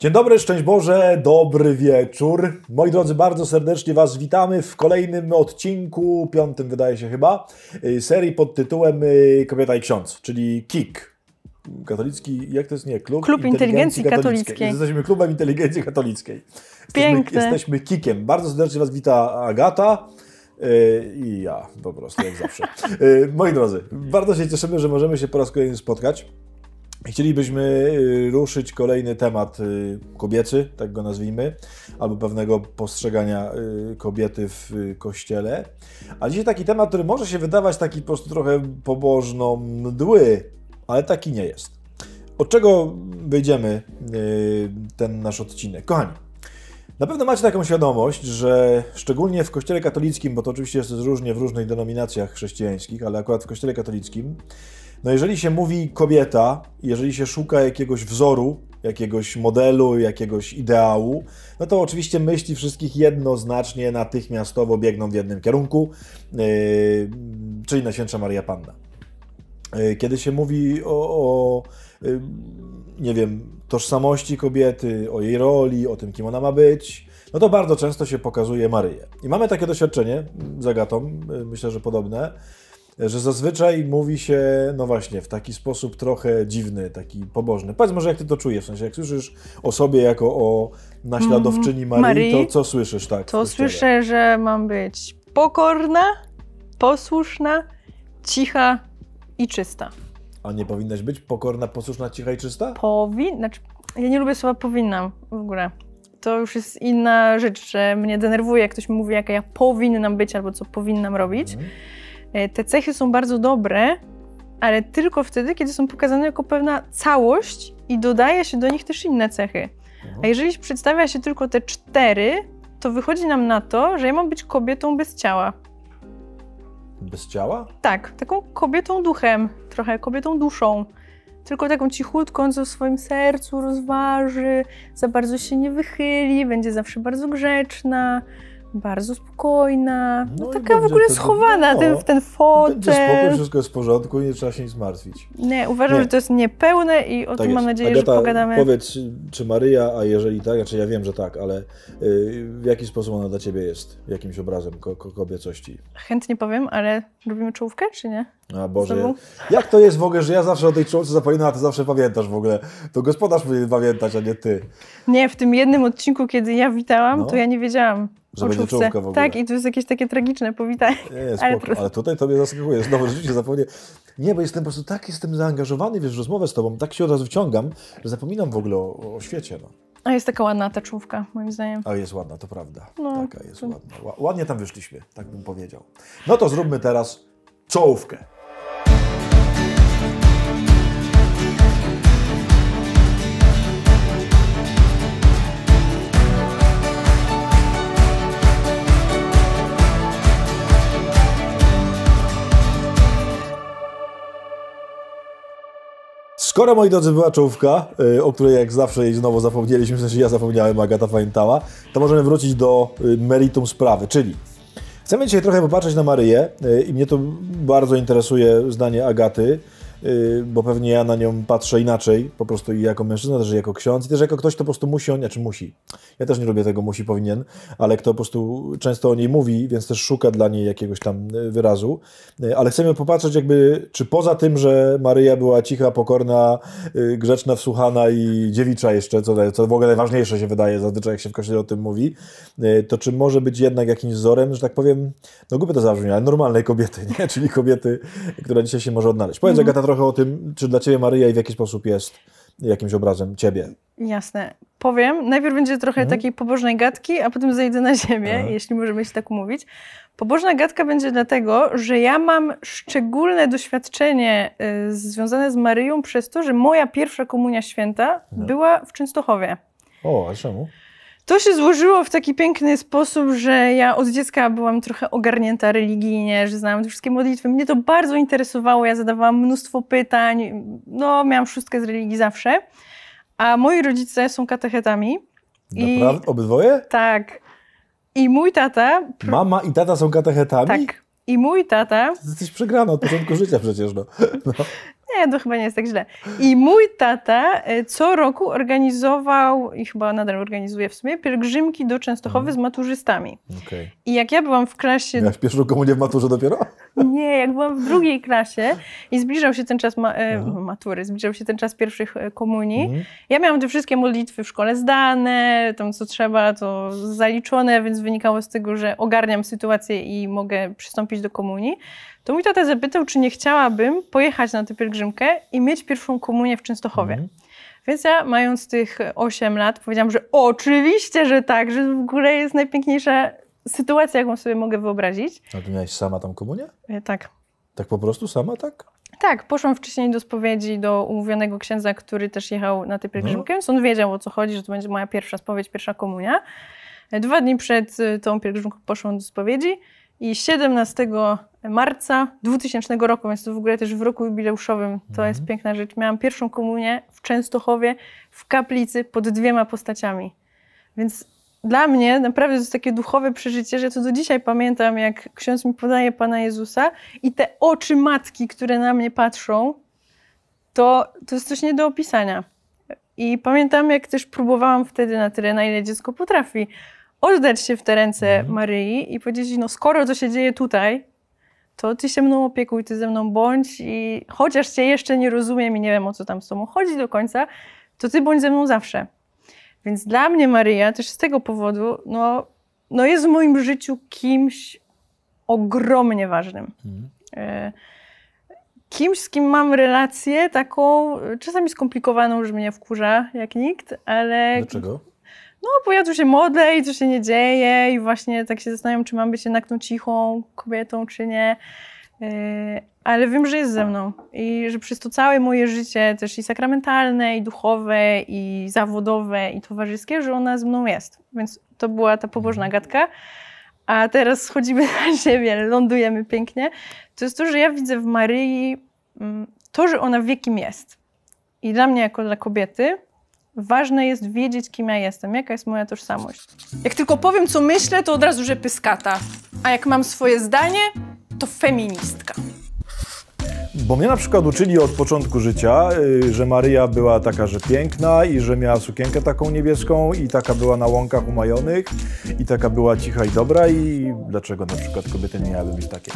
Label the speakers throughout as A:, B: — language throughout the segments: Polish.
A: Dzień dobry, szczęść Boże, dobry wieczór. Moi drodzy, bardzo serdecznie Was witamy w kolejnym odcinku, piątym wydaje się chyba, y, serii pod tytułem y, Kobieta i Ksiądz, czyli KIK, katolicki, jak to jest, nie, klub, klub inteligencji, inteligencji katolickiej. katolickiej. Jesteśmy klubem inteligencji katolickiej.
B: Piękne. Jesteśmy, jesteśmy
A: kikiem. Bardzo serdecznie Was wita Agata. Y, I ja po prostu, jak zawsze. moi drodzy, bardzo się cieszymy, że możemy się po raz kolejny spotkać. Chcielibyśmy y, ruszyć kolejny temat y, kobiecy, tak go nazwijmy, albo pewnego postrzegania y, kobiety w kościele. A dzisiaj taki temat, który może się wydawać taki po prostu trochę pobożno mdły, ale taki nie jest. Od czego wyjdziemy ten nasz odcinek? Kochani, na pewno macie taką świadomość, że szczególnie w Kościele katolickim, bo to oczywiście jest różnie w różnych denominacjach chrześcijańskich, ale akurat w Kościele katolickim, no jeżeli się mówi kobieta, jeżeli się szuka jakiegoś wzoru, jakiegoś modelu, jakiegoś ideału, no to oczywiście myśli wszystkich jednoznacznie, natychmiastowo biegną w jednym kierunku, yy, czyli Najświętsza Maria Panna. Yy, kiedy się mówi o, o yy, nie wiem, tożsamości kobiety, o jej roli, o tym, kim ona ma być, no to bardzo często się pokazuje Maryję. I mamy takie doświadczenie z Agatą, yy, myślę, że podobne, że zazwyczaj mówi się, no właśnie, w taki sposób trochę dziwny, taki pobożny. Powiedz może, jak ty to czujesz, w sensie jak słyszysz o sobie jako o naśladowczyni Marii, mhm. Marii to co słyszysz? tak? To
B: słyszę, że mam być pokorna, posłuszna, cicha i czysta.
A: A nie powinnaś być pokorna, posłuszna, cicha i czysta? Powinna, znaczy,
B: ja nie lubię słowa powinnam w ogóle to już jest inna rzecz, że mnie denerwuje, jak ktoś mi mówi, jaka ja powinnam być albo co powinnam robić. Mhm. E, te cechy są bardzo dobre, ale tylko wtedy, kiedy są pokazane jako pewna całość i dodaje się do nich też inne cechy. A mhm. jeżeli przedstawia się tylko te cztery, to wychodzi nam na to, że ja mam być kobietą bez ciała.
A: Bez ciała?
B: Tak, taką kobietą duchem, trochę kobietą duszą. Tylko taką cichutką, co w swoim sercu rozważy, za bardzo się nie wychyli, będzie zawsze bardzo grzeczna, bardzo spokojna, no no taka w ogóle schowana, to, no, ten, ten fotel. Będzie spokój, e. wszystko
A: jest w porządku, nie trzeba się nic martwić. Nie, uważam, nie. że to
B: jest niepełne i o tak tym mam nadzieję, Agata, że pogadamy.
A: powiedz, czy, Maryja, a jeżeli tak, znaczy ja wiem, że tak, ale y, w jaki sposób ona dla Ciebie jest? Jakimś obrazem kobiecości?
B: Chętnie powiem, ale robimy czołówkę, czy nie? A Boże, Znowu? jak to
A: jest w ogóle, że ja zawsze o tej czołówce zapominam, a Ty zawsze pamiętasz w ogóle. To gospodarz powinien pamiętać, a nie Ty.
B: Nie, w tym jednym odcinku, kiedy ja witałam, no. to ja nie wiedziałam, że będzie czołówka w ogóle. Tak, i to jest jakieś takie tragiczne powitanie. Nie, nie, ale, prostu... ale
A: tutaj to mnie zaskakuje. Znowu rzeczywiście zapomnię. Nie, bo jestem po prostu tak jestem zaangażowany wiesz, w rozmowę z tobą, tak się od razu wciągam, że zapominam w ogóle o, o świecie. No.
B: A jest taka ładna ta czołówka, moim zdaniem.
A: A jest ładna, to prawda.
B: No. Taka jest ładna.
A: Ładnie tam wyszliśmy, tak bym powiedział. No to zróbmy teraz czołówkę. Skoro, moi drodzy, była czołówka, y, o której jak zawsze jej znowu zapomnieliśmy, w sensie ja zapomniałem, Agata pamiętała, to możemy wrócić do y, meritum sprawy, czyli chcemy dzisiaj trochę popatrzeć na Maryję y, i mnie to bardzo interesuje zdanie Agaty, Y, bo pewnie ja na nią patrzę inaczej, po prostu i jako mężczyzna, też i jako ksiądz, i też jako ktoś, kto po prostu musi o niej, czy znaczy musi, ja też nie lubię tego musi, powinien, ale kto po prostu często o niej mówi, więc też szuka dla niej jakiegoś tam y, wyrazu, y, ale chcemy popatrzeć jakby, czy poza tym, że Maryja była cicha, pokorna, grzeczna, wsłuchana i dziewicza jeszcze, co, co w ogóle najważniejsze się wydaje zazwyczaj, jak się w kościele o tym mówi, to czy może być jednak jakimś wzorem, że tak powiem, no głupie to zabrzmi, ale normalnej kobiety, nie? czyli kobiety, która dzisiaj się może odnaleźć. Powiedz, że mhm. Agata, trochę o tym, czy dla Ciebie Maryja i w jaki sposób jest jakimś obrazem Ciebie.
B: Jasne. Powiem, najpierw będzie trochę mhm. takiej pobożnej gadki, a potem zejdę na ziemię, mhm. jeśli możemy się tak umówić. Pobożna gadka będzie dlatego, że ja mam szczególne doświadczenie y, związane z Maryją przez to, że moja pierwsza komunia święta mhm. była w Częstochowie.
A: O, a czemu?
B: To się złożyło w taki piękny sposób, że ja od dziecka byłam trochę ogarnięta religijnie, że znałam te wszystkie modlitwy. Mnie to bardzo interesowało, ja zadawałam mnóstwo pytań, no miałam szóstkę z religii zawsze. A moi rodzice są katechetami. Naprawdę? I, Obydwoje? Tak. I mój tata...
A: Mama i tata są katechetami? Tak.
B: I mój tata...
A: Ty jesteś przegrana od początku życia przecież, no. no.
B: nie, to chyba nie jest tak źle. I mój tata e, co roku organizował, i chyba nadal organizuje w sumie, pielgrzymki do Częstochowy mhm. z maturzystami. Okay. I jak ja byłam w klasie... Miałaś
A: pierwszą komunię w maturze dopiero?
B: Nie, jak byłam w drugiej klasie i zbliżał się ten czas ma e, mhm. matury, zbliżał się ten czas pierwszych e, komunii, mhm. ja miałam te wszystkie modlitwy w szkole zdane, tam co trzeba, to zaliczone, więc wynikało z tego, że ogarniam sytuację i mogę przystąpić do komunii to mój tata zapytał, czy nie chciałabym pojechać na tę pielgrzymkę i mieć pierwszą komunię w Częstochowie. Mm. Więc ja, mając tych 8 lat, powiedziałam, że oczywiście, że tak, że w ogóle jest najpiękniejsza sytuacja, jaką sobie mogę wyobrazić.
A: A ty miałaś sama tam komunię? E, tak. Tak po prostu sama, tak?
B: Tak, poszłam wcześniej do spowiedzi do umówionego księdza, który też jechał na tę pielgrzymkę, więc mhm. on wiedział o co chodzi, że to będzie moja pierwsza spowiedź, pierwsza komunia. E, dwa dni przed e, tą pielgrzymką poszłam do spowiedzi i 17 marca 2000 roku, więc to w ogóle też w roku jubileuszowym. To mhm. jest piękna rzecz. Miałam pierwszą komunię w Częstochowie, w kaplicy, pod dwiema postaciami. Więc dla mnie naprawdę to jest takie duchowe przeżycie, że to do dzisiaj pamiętam, jak ksiądz mi podaje Pana Jezusa i te oczy matki, które na mnie patrzą, to, to jest coś nie do opisania. I pamiętam, jak też próbowałam wtedy na tyle, na ile dziecko potrafi, oddać się w te ręce mhm. Maryi i powiedzieć, no skoro to się dzieje tutaj, to ty się mną opiekuj, ty ze mną bądź i chociaż cię jeszcze nie rozumiem i nie wiem o co tam z tobą chodzi do końca, to ty bądź ze mną zawsze. Więc dla mnie Maria też z tego powodu, no, no jest w moim życiu kimś ogromnie ważnym. Mhm. E, kimś, z kim mam relację taką, czasami skomplikowaną, już mnie wkurza jak nikt, ale... Dlaczego? no bo ja tu się modlę i co się nie dzieje i właśnie tak się zastanawiam, czy mam być jednak tą cichą kobietą, czy nie. Yy, ale wiem, że jest ze mną i że przez to całe moje życie, też i sakramentalne, i duchowe, i zawodowe, i towarzyskie, że ona ze mną jest. Więc to była ta pobożna mhm. gadka. A teraz schodzimy na ziemię, lądujemy pięknie. To jest to, że ja widzę w Maryi mm, to, że ona wie, kim jest. I dla mnie, jako dla kobiety, Ważne jest wiedzieć, kim ja jestem, jaka jest moja tożsamość. Jak tylko powiem, co myślę, to od razu, że pyskata. A jak mam swoje zdanie, to feministka.
A: Bo mnie na przykład uczyli od początku życia, y, że Maryja była taka, że piękna i że miała sukienkę taką niebieską i taka była na łąkach umajonych i taka była cicha i dobra i dlaczego na przykład kobiety nie miałyby być takie?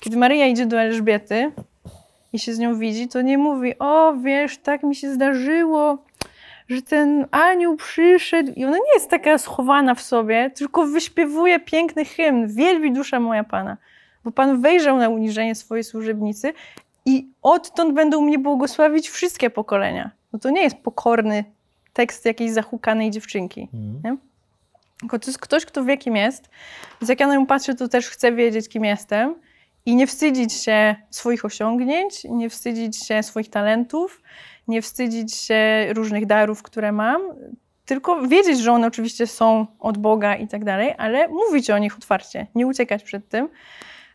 B: Kiedy Maryja idzie do Elżbiety, i się z nią widzi, to nie mówi, o wiesz, tak mi się zdarzyło, że ten anioł przyszedł i ona nie jest taka schowana w sobie, tylko wyśpiewuje piękny hymn, wielbi dusza moja Pana, bo Pan wejrzał na uniżenie swojej służebnicy i odtąd będą mnie błogosławić wszystkie pokolenia. No to nie jest pokorny tekst jakiejś zahukanej dziewczynki, mm. nie? Tylko to jest ktoś, kto wie, kim jest. Więc jak ja na nią patrzę, to też chcę wiedzieć, kim jestem i nie wstydzić się swoich osiągnięć, nie wstydzić się swoich talentów, nie wstydzić się różnych darów, które mam, tylko wiedzieć, że one oczywiście są od Boga i tak dalej, ale mówić o nich otwarcie, nie uciekać przed tym.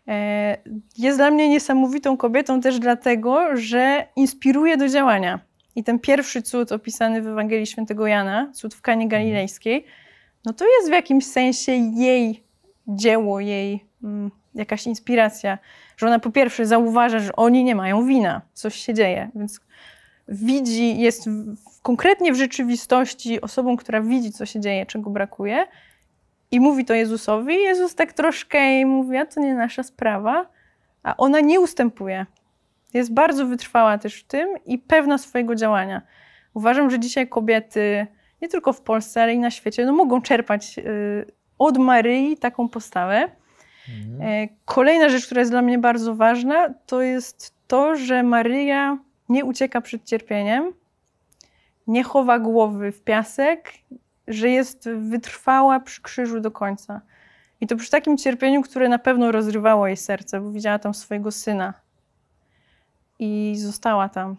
B: E, jest dla mnie niesamowitą kobietą też dlatego, że inspiruje do działania. I ten pierwszy cud opisany w Ewangelii Świętego Jana, cud w Kanie mhm. Galilejskiej, no to jest w jakimś sensie jej dzieło, jej mm, jakaś inspiracja, że ona po pierwsze zauważa, że oni nie mają wina, coś się dzieje, więc widzi, jest w, konkretnie w rzeczywistości osobą, która widzi, co się dzieje, czego brakuje i mówi to Jezusowi. Jezus tak troszkę jej mówi, a to nie nasza sprawa, a ona nie ustępuje. Jest bardzo wytrwała też w tym i pewna swojego działania. Uważam, że dzisiaj kobiety, nie tylko w Polsce, ale i na świecie, no mogą czerpać y, od Maryi taką postawę, Mhm. E, kolejna rzecz, która jest dla mnie bardzo ważna, to jest to, że Maryja nie ucieka przed cierpieniem, nie chowa głowy w piasek, że jest wytrwała przy krzyżu do końca. I to przy takim cierpieniu, które na pewno rozrywało jej serce, bo widziała tam swojego syna. I została tam.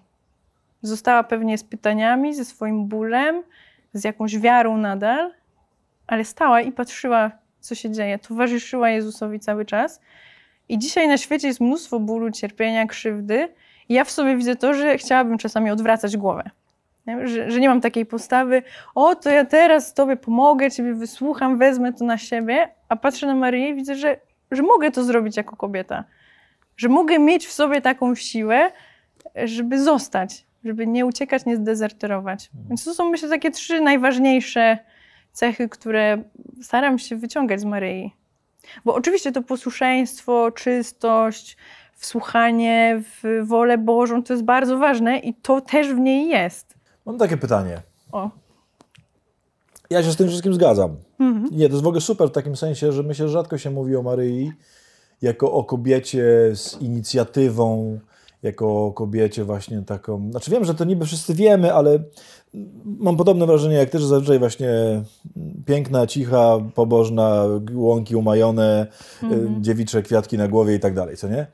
B: Została pewnie z pytaniami, ze swoim bólem, z jakąś wiarą nadal, ale stała i patrzyła co się dzieje, towarzyszyła Jezusowi cały czas. I dzisiaj na świecie jest mnóstwo bólu, cierpienia, krzywdy. I ja w sobie widzę to, że chciałabym czasami odwracać głowę. Że, że, nie mam takiej postawy, o to ja teraz Tobie pomogę, Ciebie wysłucham, wezmę to na siebie, a patrzę na Marię i widzę, że, że mogę to zrobić jako kobieta. Że mogę mieć w sobie taką siłę, żeby zostać, żeby nie uciekać, nie zdezerterować. Mhm. Więc to są myślę takie trzy najważniejsze cechy, które staram się wyciągać z Maryi. Bo oczywiście to posłuszeństwo, czystość, wsłuchanie w wolę Bożą to jest bardzo ważne i to też w niej jest. Mam takie pytanie. O.
A: Ja się z tym wszystkim zgadzam. Mhm. Nie, to jest w ogóle super w takim sensie, że myślę, że rzadko się mówi o Maryi jako o kobiecie z inicjatywą, jako kobiecie właśnie taką... Znaczy wiem, że to niby wszyscy wiemy, ale mam podobne wrażenie jak też zazwyczaj właśnie piękna, cicha, pobożna, łąki umajone, mhm. dziewicze kwiatki na głowie i tak dalej, co nie?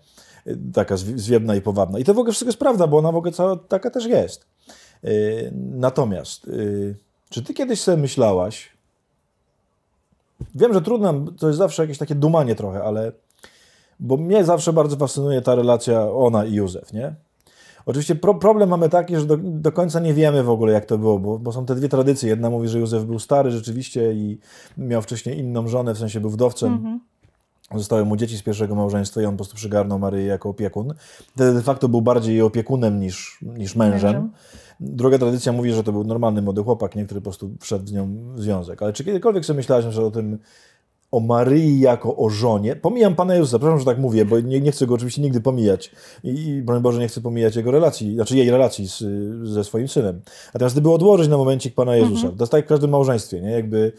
A: Taka zwiebna i powabna. I to w ogóle wszystko jest prawda, bo ona w ogóle cała taka też jest. Y, natomiast, y, czy ty kiedyś sobie myślałaś, wiem, że trudno, to jest zawsze jakieś takie dumanie trochę, ale bo mnie zawsze bardzo fascynuje ta relacja ona i Józef, nie? Oczywiście pro, problem mamy taki, że do, do, końca nie wiemy w ogóle, jak to było, bo, bo, są te dwie tradycje. Jedna mówi, że Józef był stary rzeczywiście i miał wcześniej inną żonę, w sensie był wdowcem. Mm -hmm. Zostały mu dzieci z pierwszego małżeństwa i on po prostu przygarnął Maryję jako opiekun. Wtedy De facto był bardziej jej opiekunem niż, niż mężem. mężem. Druga tradycja mówi, że to był normalny młody chłopak, nie, który po prostu wszedł z nią w związek. Ale czy kiedykolwiek sobie myślałeś że o tym, o Maryi jako o żonie. Pomijam pana Jezusa, przepraszam, że tak mówię, bo nie, nie chcę go oczywiście nigdy pomijać. I, I broń Boże, nie chcę pomijać jego relacji, znaczy jej relacji z, ze swoim synem. Natomiast gdyby odłożyć na momencik pana Jezusa, mhm. to tak w każdym małżeństwie, nie? Jakby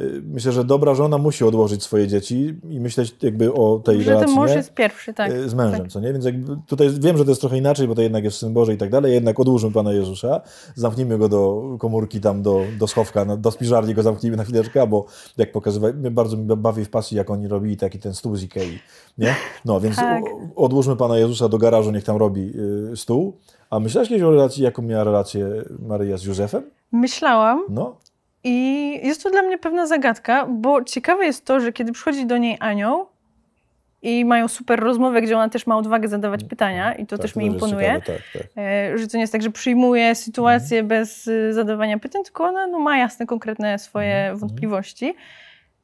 A: Y, myślę, że dobra żona musi odłożyć swoje dzieci i myśleć jakby o tej że relacji. Że mąż jest
B: pierwszy, tak. Y, z mężem, tak.
A: co nie? Więc tutaj wiem, że to jest trochę inaczej, bo to jednak jest Syn Boży i tak dalej, jednak odłóżmy Pana Jezusa, zamknijmy Go do komórki tam, do, do schowka, do spiżarni Go zamknijmy na chwileczkę, bo jak pokazywałem, bardzo mi bawi w pasji, jak oni robili taki ten stół z Ikei, nie? No, więc tak. odłóżmy Pana Jezusa do garażu, niech tam robi y, stół. A myślałaś kiedyś o relacji, jaką miała relację Maryja z Józefem?
B: Myślałam. No. I jest to dla mnie pewna zagadka, bo ciekawe jest to, że kiedy przychodzi do niej anioł i mają super rozmowę, gdzie ona też ma odwagę zadawać pytania i to tak, też to mi imponuje, ciekawe, tak, tak. E, że to nie jest tak, że przyjmuje sytuację mhm. bez y, zadawania pytań, tylko ona no, ma jasne, konkretne swoje mhm, mhm. wątpliwości,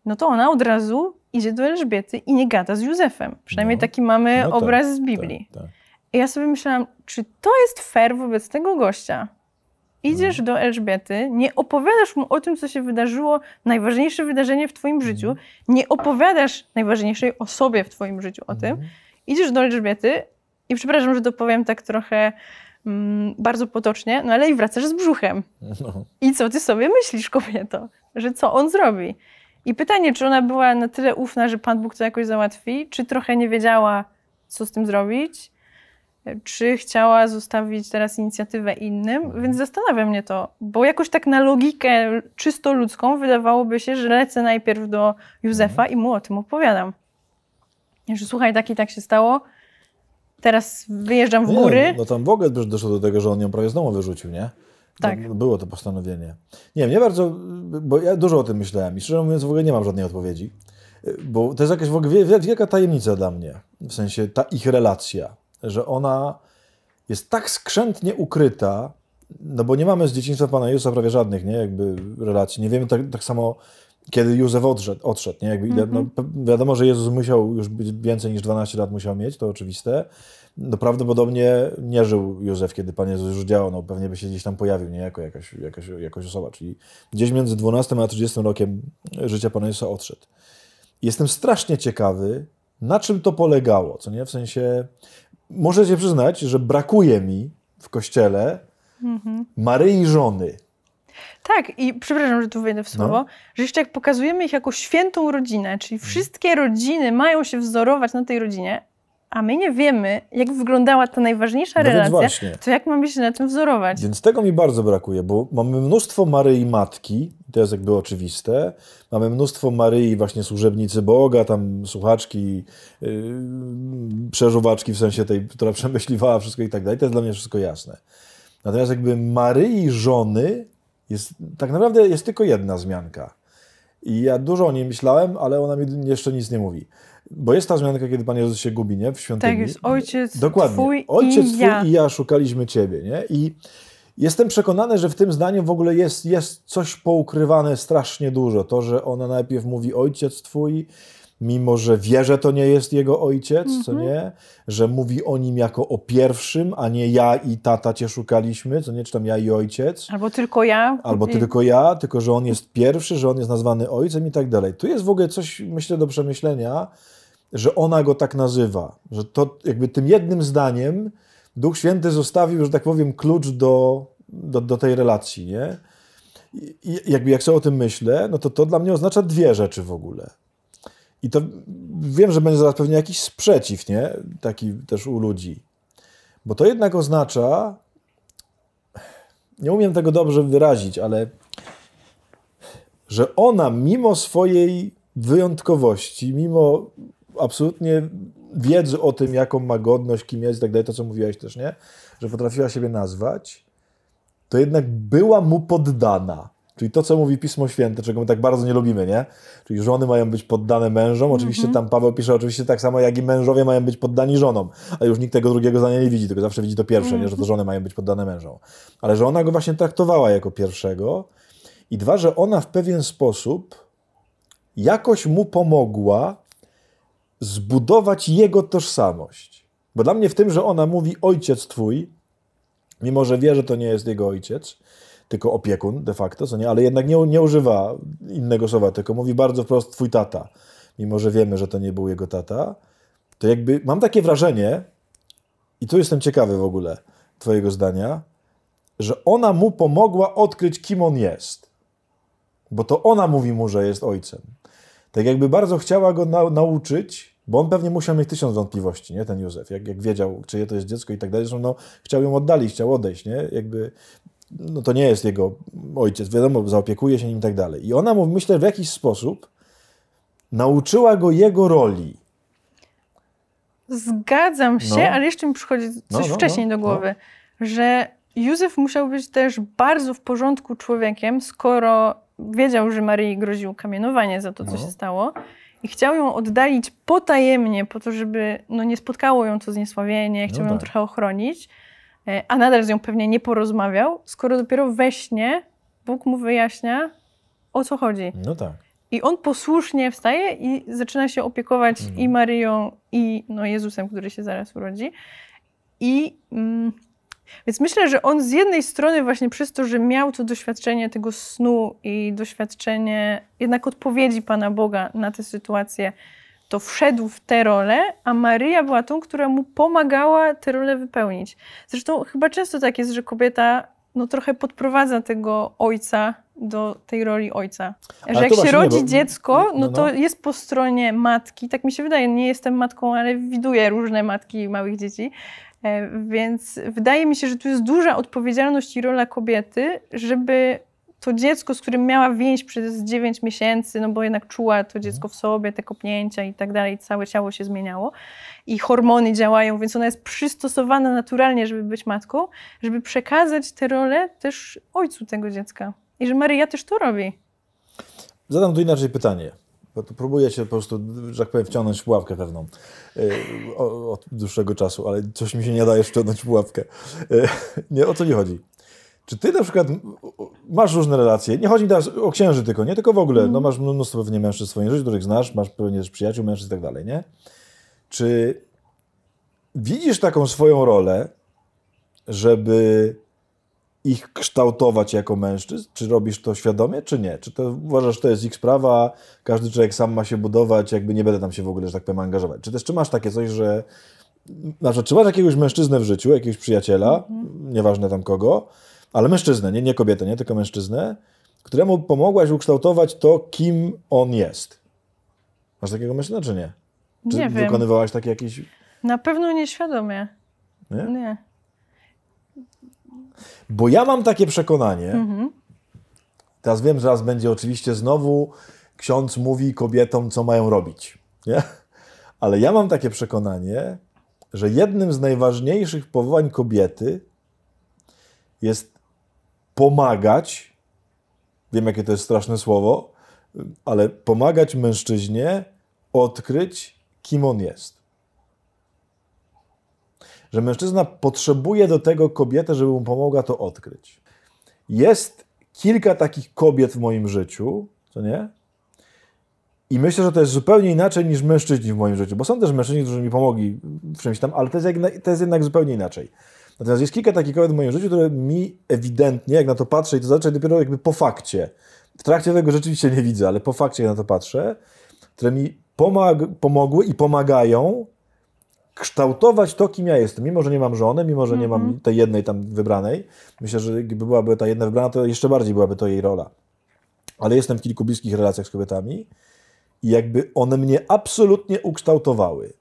B: no to ona od razu idzie do Elżbiety i nie gada z Józefem. Przynajmniej no. taki mamy no tak, obraz z Biblii. Tak, tak. I ja sobie myślałam, czy to jest fair wobec tego gościa? Idziesz mm. do Elżbiety, nie opowiadasz mu o tym, co się wydarzyło, najważniejsze wydarzenie w twoim mm. życiu, nie opowiadasz najważniejszej osobie w twoim życiu o tym. Mm. Idziesz do Elżbiety i przepraszam, że to powiem tak trochę mm, bardzo potocznie, no ale i wracasz z brzuchem. No. I co ty sobie myślisz, kobieto? Że co on zrobi? I pytanie, czy ona była na tyle ufna, że Pan Bóg to jakoś załatwi, czy trochę nie wiedziała, co z tym zrobić, czy chciała zostawić teraz inicjatywę innym, mhm. więc zastanawia mnie to, bo jakoś tak na logikę czysto ludzką wydawałoby się, że lecę najpierw do Józefa mhm. i mu o tym opowiadam. Że słuchaj, tak i tak się stało, teraz wyjeżdżam w góry. Nie, no
A: tam w ogóle doszło do tego, że on ją prawie z domu wyrzucił, nie? Tak. Było to postanowienie. Nie wiem, nie bardzo, bo ja dużo o tym myślałem i szczerze mówiąc w ogóle nie mam żadnej odpowiedzi, bo to jest jakaś w ogóle wielka tajemnica dla mnie, w sensie ta ich relacja że ona jest tak skrzętnie ukryta, no bo nie mamy z dzieciństwa pana Józefa prawie żadnych, nie, jakby relacji. Nie wiemy tak, tak samo, kiedy Józef odszedł, odszedł nie, jakby, mm -hmm. no, mhm. wiadomo, że Jezus musiał już być więcej niż 12 lat musiał mieć, to oczywiste. No prawdopodobnie nie żył Józef, kiedy Pan Jezus już działał, no pewnie by się gdzieś tam pojawił, nie, jako jakaś, jakaś, jakaś osoba, czyli gdzieś między 12 a 30 rokiem życia Pana Jezusa odszedł. Jestem strasznie ciekawy, na czym to polegało, co nie? W sensie, muszę się przyznać, że brakuje mi w kościele mhm. Maryi żony.
B: Tak, i przepraszam, że tu wejdę w no. słowo, no. że jeszcze jak pokazujemy ich jako świętą rodzinę, czyli mhm. wszystkie rodziny mają się wzorować na tej rodzinie, a my nie wiemy, jak wyglądała ta najważniejsza no relacja, to jak mamy się na tym wzorować?
A: Więc tego mi bardzo brakuje, bo mamy mnóstwo Maryi Matki, to jest jakby oczywiste, mamy mnóstwo Maryi właśnie służebnicy Boga, tam słuchaczki, yy, przeżuwaczki w sensie tej, która przemyśliwała wszystko i tak dalej, to jest dla mnie wszystko jasne. Natomiast jakby Maryi żony jest, tak naprawdę jest tylko jedna zmianka. I ja dużo o niej myślałem, ale ona mi jeszcze nic nie mówi. Bo jest ta zmianka, kiedy Pan Jezus się gubi, nie? W świątyni. Tak jest,
B: Ojciec Dokładnie. Twój Ojciec i Twój ja. i ja
A: szukaliśmy Ciebie, nie? I jestem przekonany, że w tym zdaniu w ogóle jest, jest coś poukrywane strasznie dużo. To, że ona najpierw mówi Ojciec Twój, mimo że wie, że to nie jest jego ojciec, co mhm. nie? Że mówi o nim jako o pierwszym, a nie ja i tata cię szukaliśmy, co nie? Czy tam ja i ojciec.
B: Albo tylko ja. Albo I... tylko
A: ja, tylko że on jest pierwszy, że on jest nazwany ojcem i tak dalej. Tu jest w ogóle coś, myślę, do przemyślenia, że ona go tak nazywa, że to jakby tym jednym zdaniem Duch Święty zostawił, że tak powiem, klucz do, do, do tej relacji, nie? I jakby jak sobie o tym myślę, no to to dla mnie oznacza dwie rzeczy w ogóle. I to wiem, że będzie zaraz pewnie jakiś sprzeciw, nie? Taki też u ludzi. Bo to jednak oznacza, nie umiem tego dobrze wyrazić, ale że ona mimo swojej wyjątkowości, mimo absolutnie wiedzy o tym, jaką ma godność, kim jest i tak dalej, to co mówiłaś też, nie? Że potrafiła siebie nazwać, to jednak była mu poddana. Czyli to, co mówi Pismo Święte, czego my tak bardzo nie lubimy, nie? Czyli żony mają być poddane mężom. Oczywiście mm -hmm. tam Paweł pisze oczywiście tak samo, jak i mężowie mają być poddani żonom. Ale już nikt tego drugiego zdania nie widzi, tylko zawsze widzi to pierwsze, mm -hmm. nie? Że to mhm. żony mają być poddane mężom. Ale że ona go właśnie traktowała jako pierwszego. I dwa, że ona w pewien sposób jakoś mu pomogła zbudować jego tożsamość. Bo dla mnie w tym, że ona mówi ojciec twój, mimo że wie, że to nie jest jego ojciec, tylko opiekun de facto, co nie, ale jednak nie, nie używa innego słowa, tylko mówi bardzo wprost twój tata, mimo że wiemy, że to nie był jego tata, to jakby mam takie wrażenie, i tu jestem ciekawy w ogóle twojego zdania, że ona mu pomogła odkryć, kim on jest. Bo to ona mówi mu, że jest ojcem tak jakby bardzo chciała go na, nauczyć, bo on pewnie musiał mieć tysiąc wątpliwości, nie, ten Józef, jak, jak wiedział, czyje to jest dziecko i tak dalej, zresztą no, chciał ją oddalić, chciał odejść, nie, jakby no to nie jest jego ojciec, wiadomo, zaopiekuje się nim i tak dalej. I ona mu, myślę, w jakiś sposób nauczyła go jego roli.
B: Zgadzam no. się, no. ale jeszcze mi przychodzi no, coś no, no, wcześniej do no. głowy, że Józef musiał być też bardzo w porządku człowiekiem, skoro wiedział, że Maryi groził kamienowanie za to, co no. się stało i chciał ją oddalić potajemnie po to, żeby no, nie spotkało ją to zniesławienie, chciał no ją tak. trochę ochronić, e, a nadal z nią pewnie nie porozmawiał, skoro dopiero we śnie Bóg mu wyjaśnia, o co chodzi. No tak. I on posłusznie wstaje i zaczyna się opiekować mhm. i Marią i no, Jezusem, który się zaraz urodzi. I... Mm, więc myślę, że on z jednej strony właśnie przez to, że miał to doświadczenie tego snu i doświadczenie jednak odpowiedzi Pana Boga na tę sytuację, to wszedł w tę rolę, a Maryja była tą, która mu pomagała tę rolę wypełnić. Zresztą chyba często tak jest, że kobieta no, trochę podprowadza tego ojca do tej roli ojca. Ale że jak się rodzi nie, bo... dziecko, no, no, to no. jest po stronie matki, tak mi się wydaje, nie jestem matką, ale widuję różne matki małych dzieci, E, więc wydaje mi się, że tu jest duża odpowiedzialność i rola kobiety, żeby to dziecko, z którym miała więź przez 9 miesięcy, no bo jednak czuła to mhm. dziecko w sobie, te kopnięcia i tak dalej, całe ciało się zmieniało i hormony działają, więc ona jest przystosowana naturalnie, żeby być matką, żeby przekazać tę rolę też ojcu tego dziecka. I że Maryja też to robi.
A: Zadam tu inaczej pytanie. Bo tu próbuję się po prostu, że tak powiem, wciągnąć w pułapkę pewną y, od dłuższego czasu, ale coś mi się nie daje wciągnąć w pułapkę. Y, nie, o co mi chodzi? Czy ty na przykład masz różne relacje? Nie chodzi mi teraz o księży tylko, nie? Tylko w ogóle. No masz mnóstwo pewnie mężczyzn w swoim życiu, których znasz, masz pewnie też przyjaciół, mężczyzn i tak dalej, nie? Czy widzisz taką swoją rolę, żeby ich kształtować jako mężczyzn? Czy robisz to świadomie, czy nie? Czy to uważasz, że to jest ich sprawa, każdy człowiek sam ma się budować, jakby nie będę tam się w ogóle, że tak powiem, angażować? Czy też czy masz takie coś, że znaczy, czy masz jakiegoś mężczyznę w życiu, jakiegoś przyjaciela, mhm. nieważne tam kogo, ale mężczyznę, nie, nie kobietę, nie, tylko mężczyznę, któremu pomogłaś ukształtować to, kim on jest? Masz takiego mężczyznę, czy nie?
B: Czy nie wykonywałaś takie jakieś... Na pewno nieświadomie. Nie? Nie.
A: Bo ja mam takie przekonanie, mhm. teraz wiem, że raz będzie oczywiście znowu ksiądz mówi kobietom, co mają robić, nie? Ale ja mam takie przekonanie, że jednym z najważniejszych powołań kobiety jest pomagać, wiem jakie to jest straszne słowo, ale pomagać mężczyźnie odkryć, kim on jest że mężczyzna potrzebuje do tego kobietę, żeby mu pomogła to odkryć. Jest kilka takich kobiet w moim życiu, co nie? I myślę, że to jest zupełnie inaczej niż mężczyźni w moim życiu, bo są też mężczyźni, którzy mi pomogli w czymś tam, ale to jest, jak, to jest jednak zupełnie inaczej. Natomiast jest kilka takich kobiet w moim życiu, które mi ewidentnie, jak na to patrzę, i to zaczę dopiero jakby po fakcie, w trakcie tego rzeczywiście nie widzę, ale po fakcie, jak na to patrzę, które mi pomag- pomogły i pomagają kształtować to, kim ja jestem. Mimo, że nie mam żony, mimo, że nie mam mhm. tej jednej tam wybranej. Myślę, że gdyby byłaby ta jedna wybrana, to jeszcze bardziej byłaby to jej rola. Ale jestem w kilku bliskich relacjach z kobietami i jakby one mnie absolutnie ukształtowały.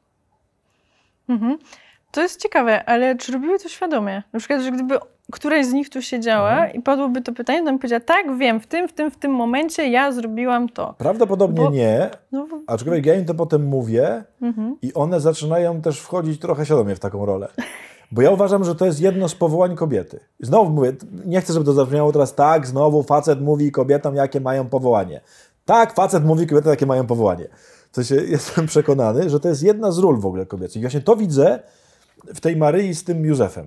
B: Mhm. To jest ciekawe, ale czy robiły to świadomie? Na przykład, że gdyby któraś z nich tu siedziała mhm. i padłoby to pytanie, to bym powiedziała, tak, wiem, w tym, w tym, w tym momencie ja zrobiłam to.
A: Prawdopodobnie Bo... nie,
B: no... aczkolwiek
A: ja im to potem mówię mhm. i one zaczynają też wchodzić trochę świadomie w taką rolę. Bo ja uważam, że to jest jedno z powołań kobiety. Znowu mówię, nie chcę, żeby to zabrzmiało teraz tak, znowu facet mówi kobietom, jakie mają powołanie. Tak, facet mówi kobietom, jakie mają powołanie. To się jestem przekonany, że to jest jedna z ról w ogóle kobiecych. I właśnie to widzę w tej Maryi z tym Józefem.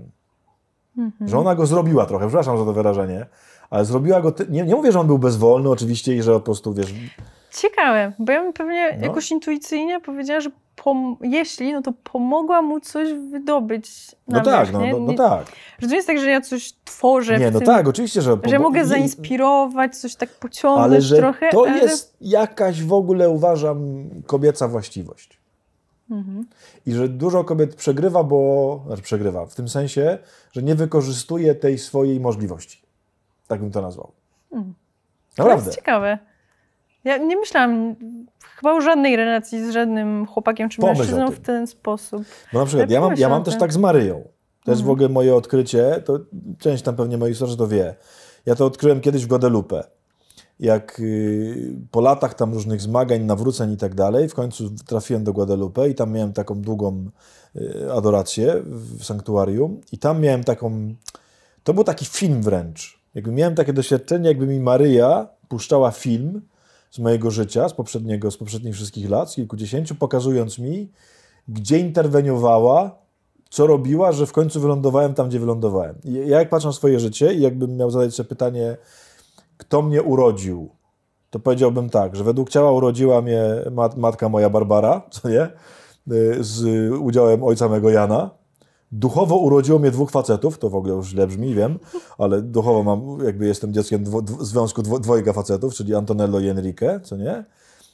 A: Mhm. Że ona go zrobiła trochę, przepraszam za to wyrażenie, ale zrobiła go. Ty... Nie, nie mówię, że on był bezwolny, oczywiście, i że po prostu wiesz.
B: Ciekawe, bo ja bym pewnie no. jakoś intuicyjnie powiedziała, że pom- jeśli, no to pomogła mu coś wydobyć. Na no tak, no, no, no, no, tak. Że to jest tak, że ja coś tworzę. Nie, no tym, tak, oczywiście, że. Że mogę zainspirować, coś tak pociągnąć ale że trochę. To ale... jest
A: jakaś w ogóle, uważam, kobieca właściwość. Mhm. I że dużo kobiet przegrywa, bo znaczy przegrywa w tym sensie, że nie wykorzystuje tej swojej możliwości. Tak bym to nazwał.
B: Mhm. Naprawdę. To jest ciekawe. Ja nie myślałam chyba o żadnej relacji z żadnym chłopakiem czy Pomyśl mężczyzną w ten sposób. Bo no na przykład ja mam, ja mam też tak z
A: Maryją. To jest mhm. w ogóle moje odkrycie, to część tam pewnie mojej historii to wie. Ja to odkryłem kiedyś w Guadalupe jak y, po latach tam różnych zmagań, nawróceń i tak dalej, w końcu trafiłem do Guadalupe i tam miałem taką długą y, adorację w sanktuarium i tam miałem taką, to był taki film wręcz, jakby miałem takie doświadczenie, jakby mi Maryja puszczała film z mojego życia, z poprzedniego, z poprzednich wszystkich lat, z kilkudziesięciu, pokazując mi, gdzie interweniowała, co robiła, że w końcu wylądowałem tam, gdzie wylądowałem. I ja jak patrzę na swoje życie i jakbym miał zadać sobie pytanie, kto mnie urodził, to powiedziałbym tak, że według ciała urodziła mnie mat matka moja Barbara, co nie? Y, z udziałem ojca mego Jana. Duchowo urodziło mnie dwóch facetów, to w ogóle już źle brzmi, wiem, ale duchowo mam, jakby jestem dzieckiem dwo, dwo, związku dwo, dwojga facetów, czyli Antonello i Enrique, co nie?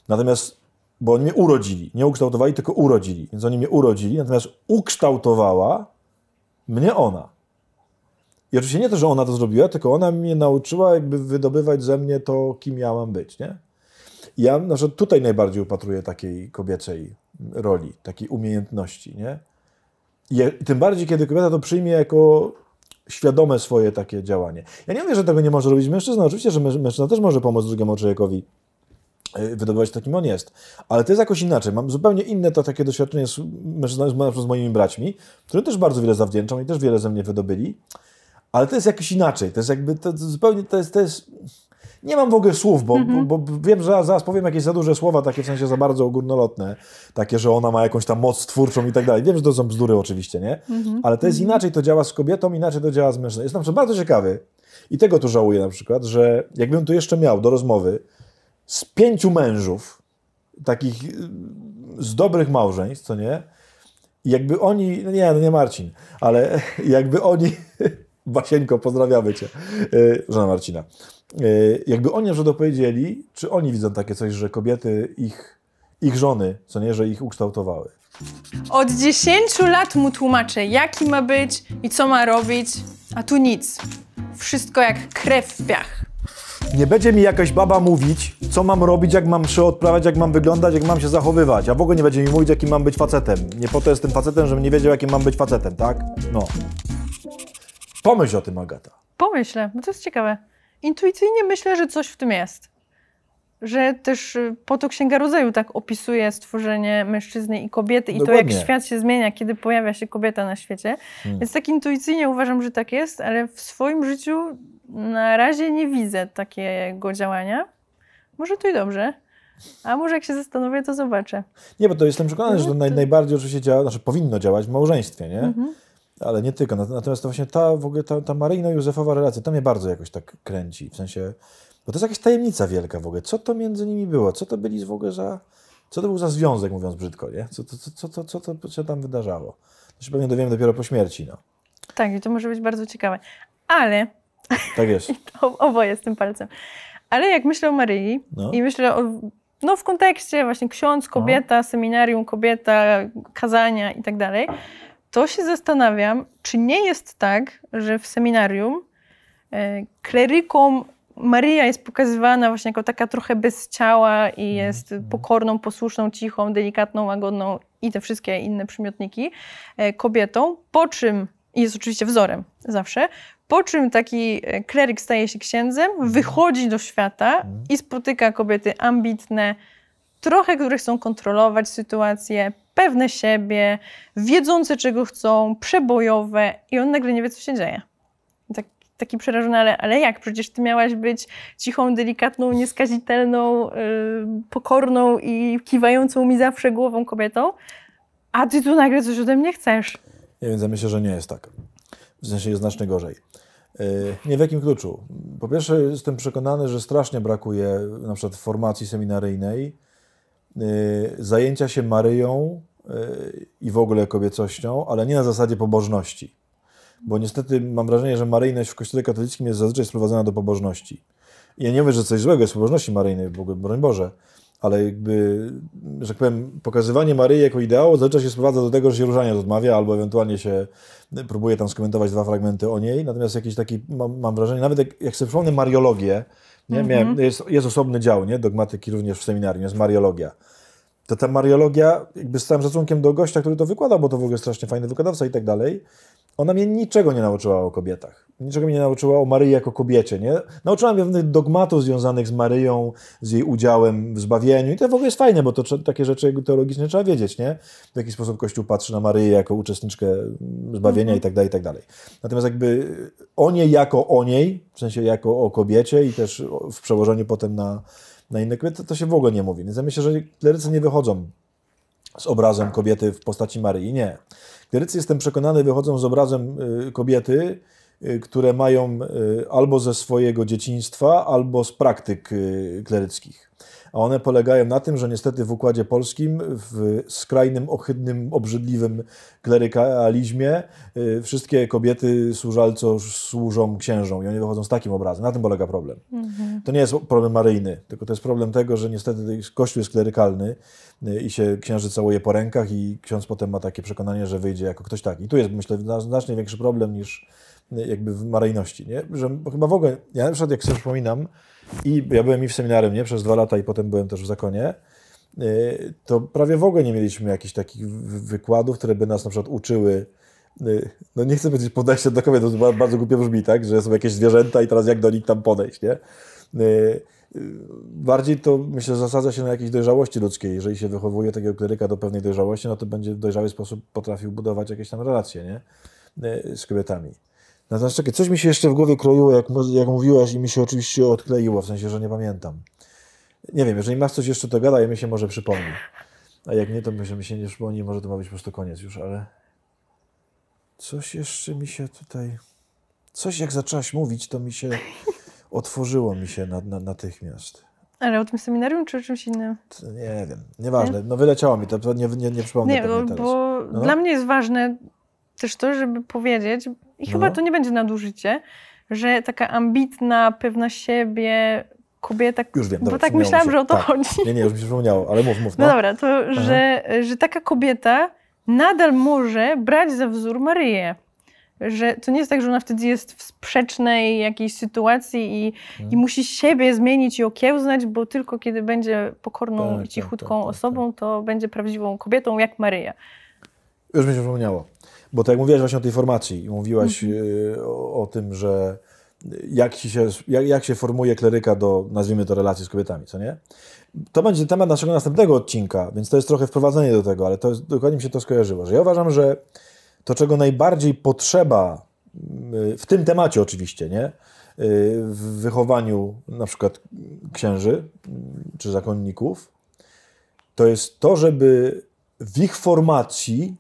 A: Natomiast, bo oni mnie urodzili, nie ukształtowali, tylko urodzili, więc oni mnie urodzili, natomiast ukształtowała mnie ona. I oczywiście nie to, że ona to zrobiła, tylko ona mnie nauczyła jakby wydobywać ze mnie to, kim ja mam być, nie? Ja na przykład tutaj najbardziej upatruję takiej kobiecej roli, takiej umiejętności, nie? I tym bardziej, kiedy kobieta to przyjmie jako świadome swoje takie działanie. Ja nie mówię, że tego nie może robić mężczyzna. Oczywiście, że mężczyzna też może pomóc drugiemu człowiekowi e, wydobywać takim on jest. Ale to jest jakoś inaczej. Mam zupełnie inne to takie doświadczenie z, mężczyzną, z, z moimi braćmi, którzy też bardzo wiele zawdzięczą i też wiele ze mnie wydobyli ale to jest jakoś inaczej, to jest jakby, to, to zupełnie, to jest, to jest, nie mam w ogóle słów, bo, mhm. bo, bo, wiem, że zaraz, powiem jakieś za duże słowa, takie w sensie za bardzo ogólnolotne, takie, że ona ma jakąś tam moc twórczą i tak dalej. Wiem, że to są bzdury oczywiście, nie? Mhm. Ale to jest mhm. inaczej, to działa z kobietą, inaczej to działa z mężczyzną. Jestem na bardzo ciekawy i tego tu żałuję na przykład, że jakbym tu jeszcze miał do rozmowy z pięciu mężów, takich y, z dobrych małżeństw, co nie? I jakby oni, no nie, no nie Marcin, ale jakby oni Basieńko, pozdrawiamy Cię. E, żona Marcina. E, jakby oni że dopowiedzieli, czy oni widzą takie coś, że kobiety ich, ich żony, co nie, że ich ukształtowały?
B: Od 10 lat mu tłumaczę, jaki ma być i co ma robić, a tu nic. Wszystko jak krew w piach.
A: Nie będzie mi jakaś baba mówić, co mam robić, jak mam się odprawiać, jak mam wyglądać, jak mam się zachowywać. A w ogóle nie będzie mi mówić, jakim mam być facetem. Nie po to jestem facetem, żebym nie wiedział, jakim mam być facetem, tak? No. Pomyśl o tym, Agata.
B: Pomyślę, bo no to jest ciekawe. Intuicyjnie myślę, że coś w tym jest. Że też y, po to Księga Rodzaju tak opisuje stworzenie mężczyzny i kobiety i to, jak świat się zmienia, kiedy pojawia się kobieta na świecie. Hmm. Więc tak intuicyjnie uważam, że tak jest, ale w swoim życiu na razie nie widzę takiego działania. Może to i dobrze. A może jak się zastanowię, to zobaczę.
A: Nie, bo to jestem przekonany, no, że to, no, naj, najbardziej oczywiście działa, znaczy powinno działać w małżeństwie, nie? Mhm. Ale nie tylko. Natomiast to właśnie ta w ogóle ta, ta Maryjno-Józefowa relacja, to mnie bardzo jakoś tak kręci. W sensie, bo to jest jakaś tajemnica wielka w ogóle. Co to między nimi było? Co to byli w ogóle za... Co to był za związek, mówiąc brzydko, nie? Co, to, co, co, co, co się tam wydarzało? To się pewnie dowiemy dopiero po śmierci, no.
B: Tak, i to może być bardzo ciekawe. Ale... Tak jest. to oboje z tym palcem. Ale jak myślę o Maryi no. i myślę o... No w kontekście właśnie ksiądz, kobieta, no. seminarium, kobieta, kazania i tak dalej, to się zastanawiam, czy nie jest tak, że w seminarium e, klerykom Maryja jest pokazywana właśnie jako taka trochę bez ciała i mhm. jest pokorną, posłuszną, cichą, delikatną, łagodną i te wszystkie inne przymiotniki e, kobietą, po czym jest oczywiście wzorem zawsze, po czym taki e, kleryk staje się księdzem, wychodzi do świata mhm. i spotyka kobiety ambitne, trochę których chcą kontrolować sytuację, pewne siebie, wiedzące czego chcą, przebojowe i on nagle nie wie, co się dzieje. Tak, taki przerażony, ale, ale jak? Przecież ty miałaś być cichą, delikatną, nieskazitelną, yy, pokorną i kiwającą mi zawsze głową kobietą, a ty tu nagle coś ode mnie chcesz.
A: Ja więc myślę, że nie jest tak. W sensie jest znacznie gorzej. Y, nie w jakim kluczu. Po pierwsze, jestem przekonany, że strasznie brakuje na przykład formacji seminaryjnej, Y, zajęcia się Maryją y, i w ogóle kobiecością, ale nie na zasadzie pobożności. Bo niestety mam wrażenie, że maryjność w kościele katolickim jest zazwyczaj sprowadzana do pobożności. ja nie mówię, że coś złego jest w pobożności maryjnej, bo broń Boże, ale jakby, że tak powiem, pokazywanie Maryi jako ideału zazwyczaj się sprowadza do tego, że się różania odmawia, albo ewentualnie się y, próbuje tam skomentować dwa fragmenty o niej. Natomiast jakiś taki, mam, mam wrażenie, nawet jak, jak sobie przypomnę mariologię, nie? Mhm. Miałem, jest, jest, osobny dział nie? dogmatyki również w seminarium, jest mariologia. To ta mariologia, jakby z całym szacunkiem do gościa, który to wykłada, bo to w ogóle strasznie fajny wykładowca i tak dalej, ona mnie niczego nie nauczyła o kobietach. Niczego mnie nie nauczyła o Maryi jako kobiecie. Nie? Nauczyła mnie pewnych dogmatów związanych z Maryją, z jej udziałem w zbawieniu. I to w ogóle jest fajne, bo to takie rzeczy teologicznie trzeba wiedzieć, nie? W jaki sposób Kościół patrzy na Maryję jako uczestniczkę zbawienia mm i tak dalej, i tak dalej. Natomiast jakby o niej jako o niej, w sensie jako o kobiecie i też w przełożeniu potem na, na inne kobiety, to się w ogóle nie mówi. Więc ja myślę, że klerycy nie wychodzą z obrazem kobiety w postaci Maryi. Nie. Klerycy, jestem przekonany, wychodzą z obrazem y, kobiety, Y, które mają y, albo ze swojego dzieciństwa, albo z praktyk y, kleryckich. A one polegają na tym, że niestety w układzie polskim, w skrajnym, ohydnym, obrzydliwym klerykalizmie, wszystkie kobiety służalco służą księżom i oni wychodzą z takim obrazem. Na tym polega problem. Mhm. To nie jest problem maryjny, tylko to jest problem tego, że niestety kościół jest klerykalny i się księży całuje po rękach i ksiądz potem ma takie przekonanie, że wyjdzie jako ktoś taki. I tu jest, myślę, znacznie większy problem niż jakby w maryjności, nie? Że chyba w ogóle, ja na przykład jak sobie przypominam, i ja byłem i w seminarium, nie? Przez dwa lata i potem byłem też w zakonie, y, to prawie w ogóle nie mieliśmy jakichś takich wykładów, które by nas na przykład uczyły y, no nie chcę powiedzieć podejścia do kobiet, to bardzo głupio brzmi, tak? Że są jakieś zwierzęta i teraz jak do nich tam podejść, nie? Y, bardziej to, myślę, zasadza się na jakiejś dojrzałości ludzkiej. Jeżeli się wychowuje takiego kleryka do pewnej dojrzałości, no to będzie w dojrzały sposób potrafił budować jakieś tam relacje, nie? Z kobietami. Natomiast czekaj, coś mi się jeszcze w głowie kroiło, jak, jak mówiłaś i mi się oczywiście odkleiło, w sensie, że nie pamiętam. Nie wiem, jeżeli masz coś jeszcze, to gadaj, mi się może przypomni. A jak nie, to mi się nie przypomni, może to ma być po prostu koniec już, ale... Coś jeszcze mi się tutaj... Coś jak zaczęłaś mówić, to mi się... Otworzyło mi się na, na, natychmiast.
B: Ale o tym seminarium, czy o czymś innym?
A: Nie wiem, nieważne. No wyleciało mi to, nie, nie, nie przypomnę Nie, bo, no. dla mnie
B: jest ważne też to, żeby powiedzieć, i no. chyba to nie będzie nadużycie, że taka ambitna, pewna siebie kobieta... Już wiem, dobra, Bo tak myślałam, się. że o to tak. chodzi. Nie, nie,
A: już mi się przypomniało, ale mów, mów. No, no dobra, to że,
B: że taka kobieta nadal może brać za wzór Maryję że to nie jest tak, że ona wtedy jest w sprzecznej jakiejś sytuacji i, hmm. i musi siebie zmienić i okiełznać, bo tylko kiedy będzie pokorną tak, i tak, cichutką tak, tak, tak, osobą, to będzie prawdziwą kobietą jak Maryja.
A: Już mi się przypomniało. Bo tak jak mówiłaś właśnie o tej formacji mówiłaś mhm. y, o, o, tym, że jak się, jak, jak się formuje kleryka do, nazwijmy to, relacji z kobietami, co nie? To będzie temat naszego następnego odcinka, więc to jest trochę wprowadzenie do tego, ale to jest, dokładnie mi się to skojarzyło, że ja uważam, że to, czego najbardziej potrzeba y, w tym temacie oczywiście, nie? Y, w wychowaniu na przykład księży czy zakonników, to jest to, żeby w ich formacji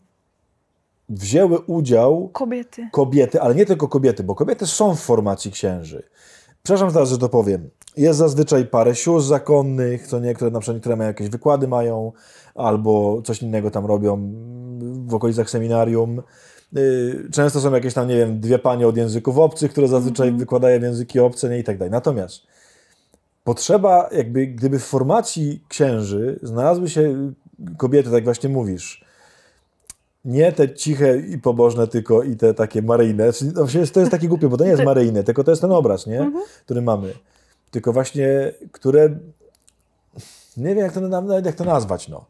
A: wzięły udział kobiety. kobiety, ale nie tylko kobiety, bo kobiety są w formacji księży. Przepraszam to, że to powiem. Jest zazwyczaj parę sióstr zakonnych, co niektóre, na przykład które mają jakieś wykłady mają, albo coś innego tam robią w okolicach seminarium. Y, często są jakieś tam, nie wiem, dwie panie od języków obcych, które zazwyczaj mhm. wykładają języki obce nie, i tak dalej. Natomiast potrzeba, jakby gdyby w formacji księży znalazły się kobiety, tak właśnie mówisz, nie te ciche i pobożne, tylko i te takie maryjne. Znaczy, no, to jest takie głupie, bo to nie jest tak. maryjne, tylko to jest ten obraz, nie? Mhm. który mamy. Tylko właśnie, które... Nie wiem, jak to, nawet jak to nazwać, no.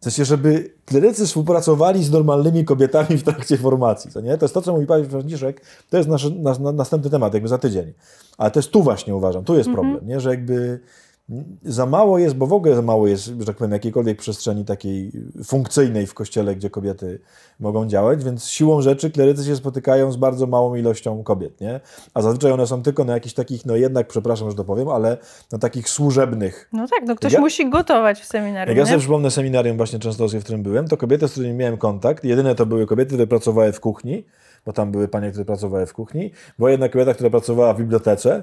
A: W sensie, żeby klerycy współpracowali z normalnymi kobietami w trakcie formacji, co nie? To jest to, co mówi Paweł Franciszek, to jest nasz, nasz, następny temat, jakby za tydzień. Ale też tu właśnie uważam, tu jest mhm. problem, nie? Że jakby za mało jest, bo w ogóle za mało jest, że tak powiem, jakiejkolwiek przestrzeni takiej funkcyjnej w kościele, gdzie kobiety mogą działać, więc siłą rzeczy klerycy się spotykają z bardzo małą ilością kobiet, nie? A zazwyczaj one są tylko na jakichś takich, no jednak, przepraszam, że to powiem, ale na takich służebnych.
B: No tak, no ktoś ja, musi gotować w seminarium. Jak ja sobie
A: przypomnę seminarium właśnie często, w którym byłem, to kobiety, z którymi miałem kontakt, jedyne to były kobiety, które pracowały w kuchni, bo tam były panie, które pracowały w kuchni, była jedna kobieta, która pracowała w bibliotece,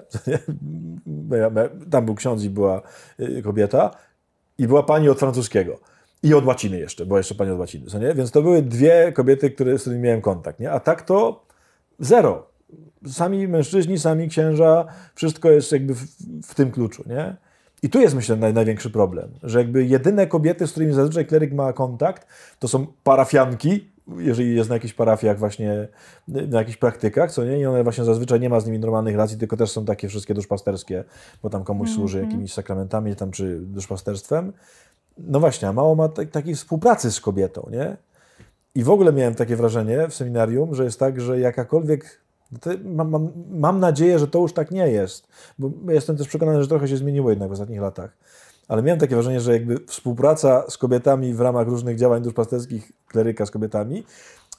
A: tam był ksiądz i była y, kobieta, i była pani od francuskiego. I od łaciny jeszcze, bo jeszcze pani od łaciny, co nie? Więc to były dwie kobiety, które, z którymi miałem kontakt, nie? A tak to zero. Sami mężczyźni, sami księża, wszystko jest jakby w, w tym kluczu, nie? I tu jest, myślę, naj, największy problem, że jakby jedyne kobiety, z którymi zazwyczaj kleryk ma kontakt, to są parafianki jeżeli jest na jakichś parafiach właśnie, na jakichś praktykach, co nie, i one właśnie zazwyczaj nie ma z nimi normalnych relacji, tylko też są takie wszystkie duszpasterskie, bo tam komuś mm -hmm. służy mhm. jakimiś sakramentami tam, czy duszpasterstwem. No właśnie, a mało ma tak, takiej współpracy z kobietą, nie? I w ogóle miałem takie wrażenie w seminarium, że jest tak, że jakakolwiek no Mam, mam, mam, nadzieję, że to już tak nie jest, bo jestem też przekonany, że trochę się zmieniło jednak w ostatnich latach ale miałem takie wrażenie, że jakby współpraca z kobietami w ramach różnych działań duszpasterskich kleryka z kobietami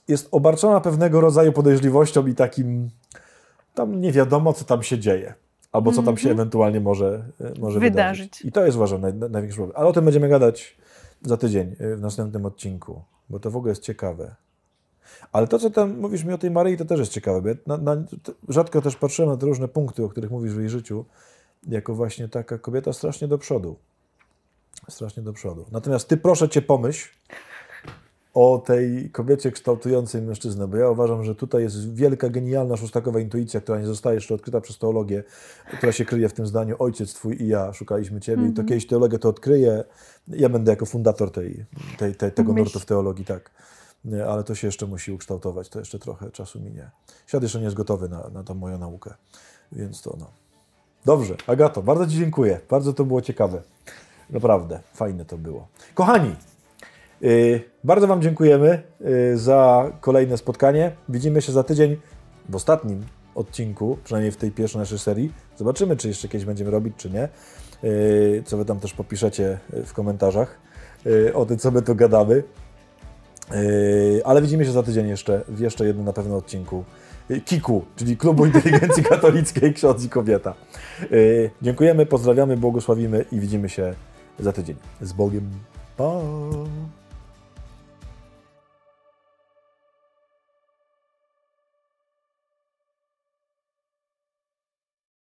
A: jest obarczona pewnego rodzaju podejrzliwością i takim tam nie wiadomo, co tam się dzieje. Albo co tam się mhm. ewentualnie może, e, może wydarzyć. wydarzyć. I to jest uważam naj, największy problem. Ale o tym będziemy gadać za tydzień e, w następnym odcinku, bo to w ogóle jest ciekawe. Ale to, co tam mówisz mi o tej Maryi, to też jest ciekawe. Bo ja na, na, rzadko też patrzyłem na te różne punkty, o których mówisz w jej życiu, jako właśnie taka kobieta strasznie do przodu strasznie do przodu. Natomiast ty proszę cię pomyśl o tej kobiecie kształtującej mężczyznę, bo ja uważam, że tutaj jest wielka, genialna szóstakowa intuicja, która nie zostaje jeszcze odkryta przez teologię, która się kryje w tym zdaniu ojciec twój i ja szukaliśmy ciebie mm -hmm. i to mhm. kiedyś teologia to odkryje. Ja będę jako fundator tej, tej, tej tego nurtu w teologii, tak. Nie, ale to się jeszcze musi ukształtować, to jeszcze trochę czasu minie. Świat jeszcze nie jest gotowy na, na tą moją naukę, więc to no. Dobrze, Agato, bardzo Ci dziękuję, bardzo to było ciekawe. Naprawdę, fajne to było. Kochani, y, bardzo Wam dziękujemy y, za kolejne spotkanie. Widzimy się za tydzień w ostatnim odcinku, przynajmniej w tej pierwszej naszej serii. Zobaczymy, czy jeszcze kiedyś będziemy robić, czy nie. Y, co Wy tam też popiszecie w komentarzach o tym, co my tu gadamy. Ale widzimy się za tydzień jeszcze w jeszcze jednym na pewno odcinku KIKU, czyli Klubu Inteligencji Katolickiej Ksiądz i Kobieta. Dziękujemy, pozdrawiamy, błogosławimy i widzimy się za tydzień. Z Bogiem.
B: Pa!